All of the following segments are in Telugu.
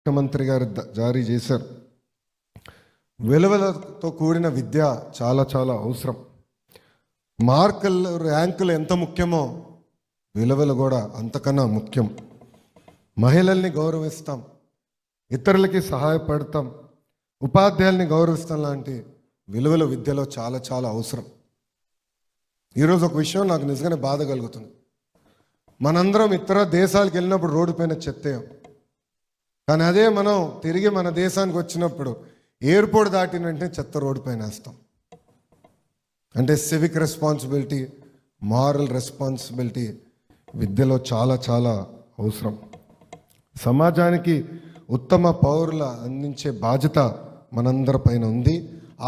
ముఖ్యమంత్రి గారు జారీ చేశారు విలువలతో కూడిన విద్య చాలా చాలా అవసరం మార్కులు ర్యాంకులు ఎంత ముఖ్యమో విలువలు కూడా అంతకన్నా ముఖ్యం మహిళల్ని గౌరవిస్తాం ఇతరులకి సహాయపడతాం ఉపాధ్యాయుల్ని గౌరవిస్తాం లాంటి విలువలు విద్యలో చాలా చాలా అవసరం ఈరోజు ఒక విషయం నాకు నిజంగానే బాధ కలుగుతుంది మనందరం ఇతర దేశాలకు వెళ్ళినప్పుడు రోడ్డు పైన చెత్తేయం కానీ అదే మనం తిరిగి మన దేశానికి వచ్చినప్పుడు ఎయిర్పోర్ట్ దాటిన వెంటనే చెత్త రోడ్డు పైన వేస్తాం అంటే సివిక్ రెస్పాన్సిబిలిటీ మారల్ రెస్పాన్సిబిలిటీ విద్యలో చాలా చాలా అవసరం సమాజానికి ఉత్తమ పౌరుల అందించే బాధ్యత మనందరి పైన ఉంది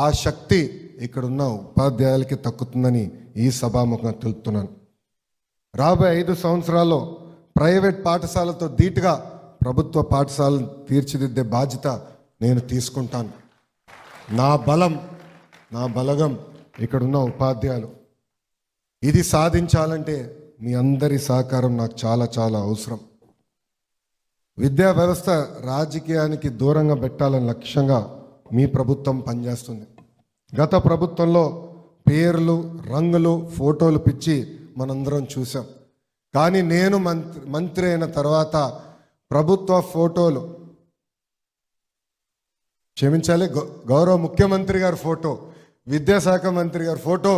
ఆ శక్తి ఇక్కడున్న ఉపాధ్యాయులకి తక్కుతుందని ఈ సభాముఖంగా తెలుపుతున్నాను రాబోయే ఐదు సంవత్సరాల్లో ప్రైవేట్ పాఠశాలతో ధీటుగా ప్రభుత్వ పాఠశాలను తీర్చిదిద్దే బాధ్యత నేను తీసుకుంటాను నా బలం నా బలగం ఇక్కడున్న ఉపాధ్యాయులు ఇది సాధించాలంటే మీ అందరి సహకారం నాకు చాలా చాలా అవసరం విద్యా వ్యవస్థ రాజకీయానికి దూరంగా పెట్టాలని లక్ష్యంగా మీ ప్రభుత్వం పనిచేస్తుంది గత ప్రభుత్వంలో పేర్లు రంగులు ఫోటోలు పిచ్చి మనందరం చూసాం కానీ నేను మంత్రి మంత్రి అయిన తర్వాత ప్రభుత్వ ఫోటోలు క్షమించాలి గౌరవ ముఖ్యమంత్రి గారి ఫోటో విద్యాశాఖ మంత్రి గారి ఫోటో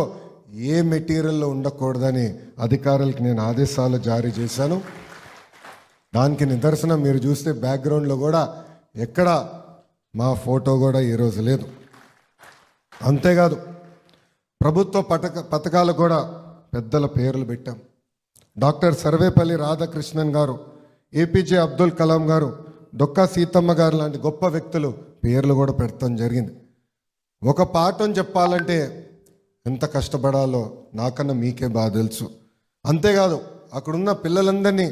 ఏ మెటీరియల్లో ఉండకూడదని అధికారులకు నేను ఆదేశాలు జారీ చేశాను దానికి నిదర్శనం మీరు చూస్తే బ్యాక్గ్రౌండ్లో కూడా ఎక్కడ మా ఫోటో కూడా ఈరోజు లేదు అంతేకాదు ప్రభుత్వ పథక పథకాలు కూడా పెద్దల పేర్లు పెట్టాం డాక్టర్ సర్వేపల్లి రాధాకృష్ణన్ గారు ఏపీజే అబ్దుల్ కలాం గారు డొక్కా సీతమ్మ గారు లాంటి గొప్ప వ్యక్తులు పేర్లు కూడా పెట్టడం జరిగింది ఒక పాఠం చెప్పాలంటే ఎంత కష్టపడాలో నాకన్నా మీకే బాగా తెలుసు అంతేకాదు అక్కడున్న పిల్లలందరినీ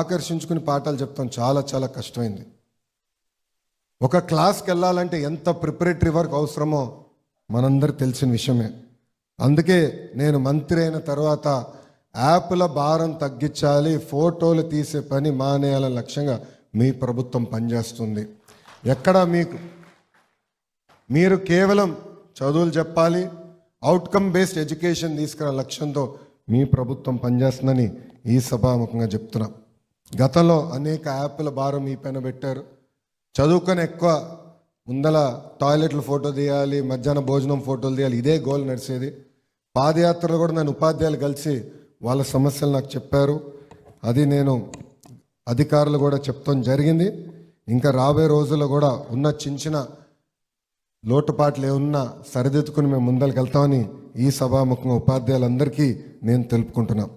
ఆకర్షించుకుని పాఠాలు చెప్తాం చాలా చాలా కష్టమైంది ఒక క్లాస్కి వెళ్ళాలంటే ఎంత ప్రిపరేటరీ వర్క్ అవసరమో మనందరికి తెలిసిన విషయమే అందుకే నేను మంత్రి అయిన తర్వాత యాప్ల భారం తగ్గించాలి ఫోటోలు తీసే పని మానేయాల లక్ష్యంగా మీ ప్రభుత్వం పనిచేస్తుంది ఎక్కడ మీకు మీరు కేవలం చదువులు చెప్పాలి అవుట్కమ్ బేస్డ్ ఎడ్యుకేషన్ తీసుకురా లక్ష్యంతో మీ ప్రభుత్వం పనిచేస్తుందని ఈ సభాముఖంగా చెప్తున్నా గతంలో అనేక యాప్ల భారం మీ పైన పెట్టారు చదువుకొని ఎక్కువ ముందల టాయిలెట్లు ఫోటో తీయాలి మధ్యాహ్న భోజనం ఫోటోలు తీయాలి ఇదే గోల్ నడిచేది పాదయాత్రలు కూడా నన్ను ఉపాధ్యాయులు కలిసి వాళ్ళ సమస్యలు నాకు చెప్పారు అది నేను అధికారులు కూడా చెప్తాం జరిగింది ఇంకా రాబోయే రోజుల్లో కూడా ఉన్న చిన్న చిన్న లోటుపాట్లు ఏమున్నా సరిదిద్దుకుని మేము ముందరికి వెళ్తామని ఈ సభాముఖంగా ఉపాధ్యాయులందరికీ నేను తెలుపుకుంటున్నాం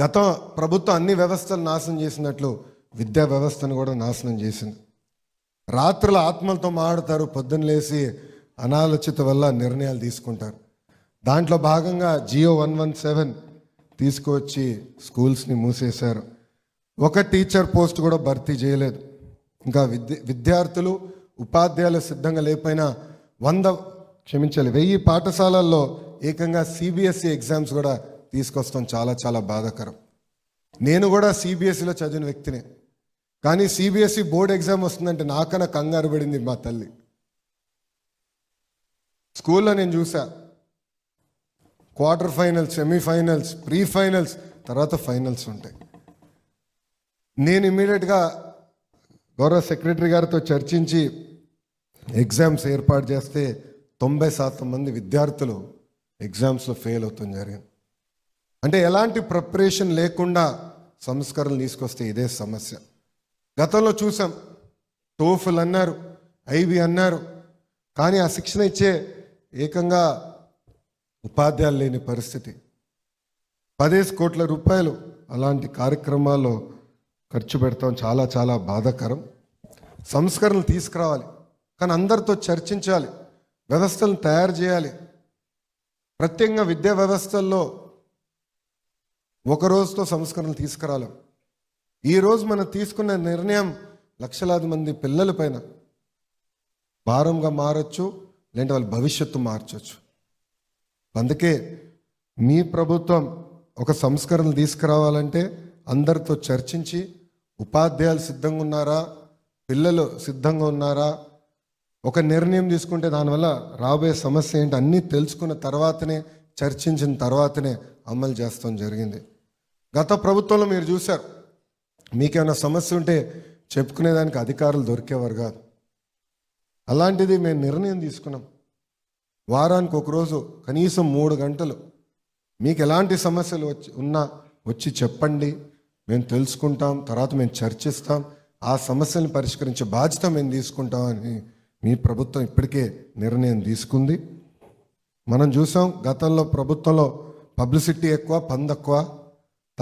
గత ప్రభుత్వం అన్ని వ్యవస్థలు నాశనం చేసినట్లు విద్యా వ్యవస్థను కూడా నాశనం చేసింది రాత్రుల ఆత్మలతో మాడుతారు పొద్దున్నలేసి అనాలోచిత వల్ల నిర్ణయాలు తీసుకుంటారు దాంట్లో భాగంగా జియో వన్ వన్ సెవెన్ తీసుకొచ్చి స్కూల్స్ని మూసేశారు ఒక టీచర్ పోస్ట్ కూడా భర్తీ చేయలేదు ఇంకా విద్య విద్యార్థులు ఉపాధ్యాయులు సిద్ధంగా లేకపోయినా వంద క్షమించాలి వెయ్యి పాఠశాలల్లో ఏకంగా సిబిఎస్ఈ ఎగ్జామ్స్ కూడా తీసుకొస్తాం చాలా చాలా బాధాకరం నేను కూడా సిబిఎస్ఈలో చదివిన వ్యక్తినే కానీ సిబిఎస్ఈ బోర్డ్ ఎగ్జామ్ వస్తుందంటే నాకన్నా కంగారు పడింది మా తల్లి స్కూల్లో నేను చూసాను quarter finals semifinals pre finals తర్వాత ఫైనల్స్ ఉంటాయి నేను ఇమీడియట్గా గౌరవ సెక్రటరీ గారితో చర్చించి ఎగ్జామ్స్ ఏర్పాటు చేస్తే తొంభై శాతం మంది విద్యార్థులు ఎగ్జామ్స్లో ఫెయిల్ అవుతాం జరిగింది అంటే ఎలాంటి ప్రిపరేషన్ లేకుండా సంస్కరణలు తీసుకొస్తే ఇదే సమస్య గతంలో చూసాం టోఫుల్ అన్నారు ఐవి అన్నారు కానీ ఆ శిక్షణ ఇచ్చే ఏకంగా ఉపాధ్యాయులు లేని పరిస్థితి పదేసి కోట్ల రూపాయలు అలాంటి కార్యక్రమాల్లో ఖర్చు పెడతాం చాలా చాలా బాధాకరం సంస్కరణలు తీసుకురావాలి కానీ అందరితో చర్చించాలి వ్యవస్థలను తయారు చేయాలి ప్రత్యేకంగా విద్యా వ్యవస్థల్లో ఒక రోజుతో సంస్కరణలు తీసుకురాలి ఈరోజు మనం తీసుకున్న నిర్ణయం లక్షలాది మంది పిల్లల పైన భారంగా మారచ్చు లేదంటే వాళ్ళ భవిష్యత్తు మార్చవచ్చు అందుకే మీ ప్రభుత్వం ఒక సంస్కరణలు తీసుకురావాలంటే అందరితో చర్చించి ఉపాధ్యాయులు సిద్ధంగా ఉన్నారా పిల్లలు సిద్ధంగా ఉన్నారా ఒక నిర్ణయం తీసుకుంటే దానివల్ల రాబోయే సమస్య ఏంటి అన్నీ తెలుసుకున్న తర్వాతనే చర్చించిన తర్వాతనే అమలు చేస్తాం జరిగింది గత ప్రభుత్వంలో మీరు చూశారు మీకేమైనా సమస్య ఉంటే చెప్పుకునేదానికి అధికారులు దొరికేవారు కాదు అలాంటిది మేము నిర్ణయం తీసుకున్నాం వారానికి ఒకరోజు కనీసం మూడు గంటలు మీకు ఎలాంటి సమస్యలు వచ్చి ఉన్నా వచ్చి చెప్పండి మేము తెలుసుకుంటాం తర్వాత మేము చర్చిస్తాం ఆ సమస్యలను పరిష్కరించే బాధ్యత మేము తీసుకుంటామని మీ ప్రభుత్వం ఇప్పటికే నిర్ణయం తీసుకుంది మనం చూసాం గతంలో ప్రభుత్వంలో పబ్లిసిటీ ఎక్కువ పందక్కువ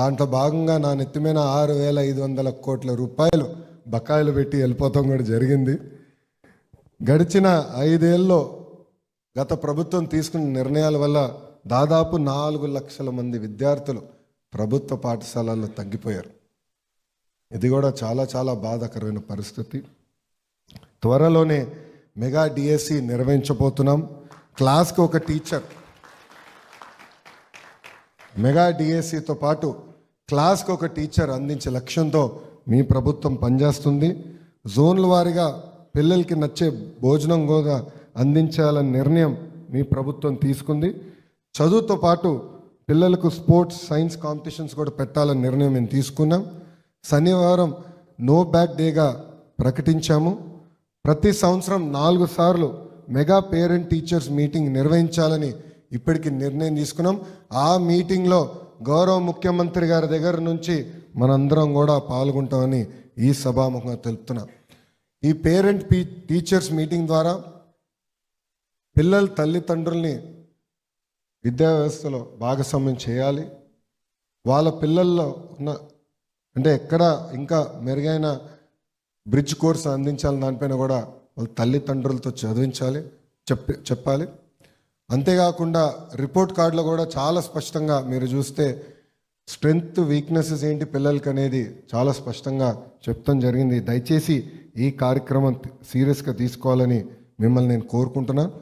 దాంట్లో భాగంగా నా నెత్తిమైన ఆరు వేల ఐదు వందల కోట్ల రూపాయలు బకాయిలు పెట్టి వెళ్ళిపోతాం కూడా జరిగింది గడిచిన ఐదేళ్ళలో గత ప్రభుత్వం తీసుకున్న నిర్ణయాల వల్ల దాదాపు నాలుగు లక్షల మంది విద్యార్థులు ప్రభుత్వ పాఠశాలల్లో తగ్గిపోయారు ఇది కూడా చాలా చాలా బాధాకరమైన పరిస్థితి త్వరలోనే మెగా డిఎస్సి నిర్వహించబోతున్నాం క్లాస్కి ఒక టీచర్ మెగా డిఎస్సితో పాటు క్లాస్కి ఒక టీచర్ అందించే లక్ష్యంతో మీ ప్రభుత్వం పనిచేస్తుంది జోన్ల వారీగా పిల్లలకి నచ్చే భోజనం కూడా అందించాలని నిర్ణయం మీ ప్రభుత్వం తీసుకుంది చదువుతో పాటు పిల్లలకు స్పోర్ట్స్ సైన్స్ కాంపిటీషన్స్ కూడా పెట్టాలని నిర్ణయం మేము తీసుకున్నాం శనివారం నో బ్యాడ్ డేగా ప్రకటించాము ప్రతి సంవత్సరం నాలుగు సార్లు మెగా పేరెంట్ టీచర్స్ మీటింగ్ నిర్వహించాలని ఇప్పటికి నిర్ణయం తీసుకున్నాం ఆ మీటింగ్లో గౌరవ ముఖ్యమంత్రి గారి దగ్గర నుంచి మనందరం కూడా పాల్గొంటామని ఈ సభాముఖంగా తెలుపుతున్నాం ఈ పేరెంట్ పీ టీచర్స్ మీటింగ్ ద్వారా పిల్లల తల్లిదండ్రుల్ని విద్యా వ్యవస్థలో భాగస్వామ్యం చేయాలి వాళ్ళ పిల్లల్లో ఉన్న అంటే ఎక్కడ ఇంకా మెరుగైన బ్రిడ్జ్ కోర్స్ అందించాలి దానిపైన కూడా వాళ్ళ తల్లిదండ్రులతో చదివించాలి చెప్పి చెప్పాలి అంతేకాకుండా రిపోర్ట్ కార్డులో కూడా చాలా స్పష్టంగా మీరు చూస్తే స్ట్రెంగ్త్ వీక్నెసెస్ ఏంటి పిల్లలకి అనేది చాలా స్పష్టంగా చెప్తాం జరిగింది దయచేసి ఈ కార్యక్రమం సీరియస్గా తీసుకోవాలని మిమ్మల్ని నేను కోరుకుంటున్నాను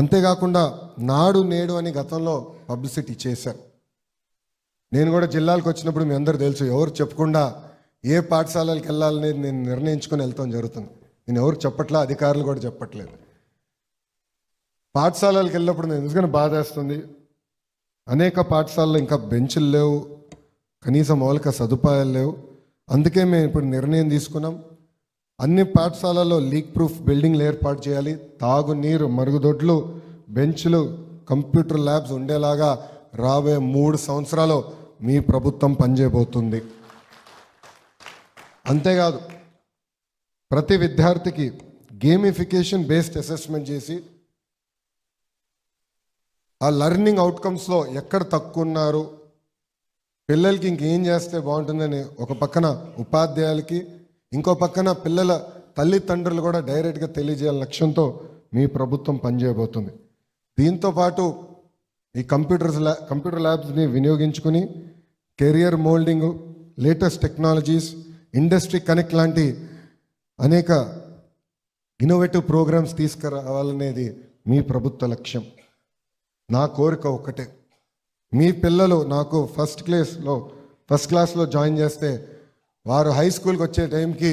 అంతేకాకుండా నాడు నేడు అని గతంలో పబ్లిసిటీ చేశారు నేను కూడా జిల్లాలకు వచ్చినప్పుడు మీ అందరూ తెలుసు ఎవరు చెప్పకుండా ఏ పాఠశాలలకు వెళ్ళాలనేది నేను నిర్ణయించుకొని వెళ్తాం జరుగుతుంది నేను ఎవరు చెప్పట్లా అధికారులు కూడా చెప్పట్లేదు పాఠశాలలకు వెళ్ళినప్పుడు నేను ఎందుకని బాధేస్తుంది అనేక పాఠశాలలో ఇంకా బెంచులు లేవు కనీసం మౌలిక సదుపాయాలు లేవు అందుకే మేము ఇప్పుడు నిర్ణయం తీసుకున్నాం అన్ని పాఠశాలల్లో లీక్ ప్రూఫ్ బిల్డింగ్లు ఏర్పాటు చేయాలి తాగునీరు మరుగుదొడ్లు బెంచ్లు కంప్యూటర్ ల్యాబ్స్ ఉండేలాగా రాబోయే మూడు సంవత్సరాలు మీ ప్రభుత్వం పనిచేయబోతుంది అంతేకాదు ప్రతి విద్యార్థికి గేమిఫికేషన్ బేస్డ్ అసెస్మెంట్ చేసి ఆ లర్నింగ్ అవుట్కమ్స్లో ఎక్కడ తక్కువ ఉన్నారు పిల్లలకి ఇంకేం చేస్తే బాగుంటుందని ఒక పక్కన ఉపాధ్యాయులకి ఇంకో పక్కన పిల్లల తల్లిదండ్రులు కూడా డైరెక్ట్గా తెలియజేయాల లక్ష్యంతో మీ ప్రభుత్వం పనిచేయబోతుంది దీంతోపాటు ఈ కంప్యూటర్స్ ల్యా కంప్యూటర్ ల్యాబ్స్ని వినియోగించుకుని career moulding latest technologies industry connect లాంటి అనేక ఇన్నోవేటివ్ ప్రోగ్రామ్స్ తీసుకురావాలనేది మీ ప్రభుత్వ లక్ష్యం నా కోరిక ఒక్కటే మీ పిల్లలు నాకు ఫస్ట్ క్లాస్లో ఫస్ట్ క్లాస్లో జాయిన్ చేస్తే వారు హై స్కూల్కి వచ్చే టైంకి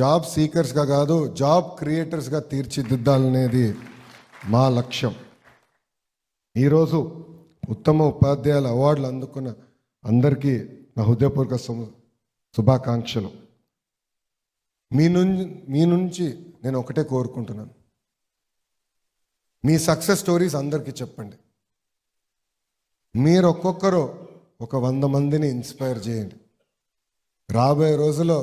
జాబ్ సీకర్స్గా కాదు జాబ్ క్రియేటర్స్గా తీర్చిదిద్దాలనేది మా లక్ష్యం ఈరోజు ఉత్తమ ఉపాధ్యాయుల అవార్డులు అందుకున్న అందరికీ నా హృదయపూర్వక శుభాకాంక్షలు మీ నుంచి మీ నుంచి నేను ఒకటే కోరుకుంటున్నాను మీ సక్సెస్ స్టోరీస్ అందరికీ చెప్పండి మీరు ఒక్కొక్కరు ఒక వంద మందిని ఇన్స్పైర్ చేయండి రాబోయే రోజుల్లో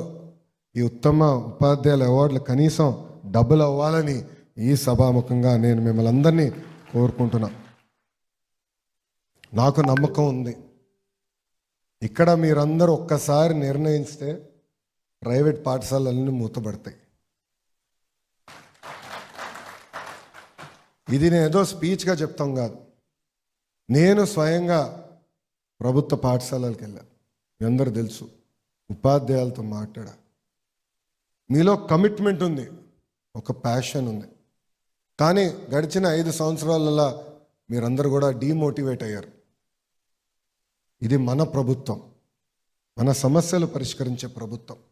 ఈ ఉత్తమ ఉపాధ్యాయుల అవార్డులు కనీసం డబ్బులు అవ్వాలని ఈ సభాముఖంగా నేను మిమ్మల్ని అందరినీ కోరుకుంటున్నా నాకు నమ్మకం ఉంది ఇక్కడ మీరందరూ ఒక్కసారి నిర్ణయిస్తే ప్రైవేట్ పాఠశాలలన్నీ మూతపడతాయి ఇది నేను ఏదో స్పీచ్గా చెప్తాం కాదు నేను స్వయంగా ప్రభుత్వ పాఠశాలలకు వెళ్ళాను మీ అందరూ తెలుసు ఉపాధ్యాయులతో మాట్లాడా మీలో కమిట్మెంట్ ఉంది ఒక ప్యాషన్ ఉంది కానీ గడిచిన ఐదు సంవత్సరాలలో మీరందరూ కూడా డీమోటివేట్ అయ్యారు ఇది మన ప్రభుత్వం మన సమస్యలు పరిష్కరించే ప్రభుత్వం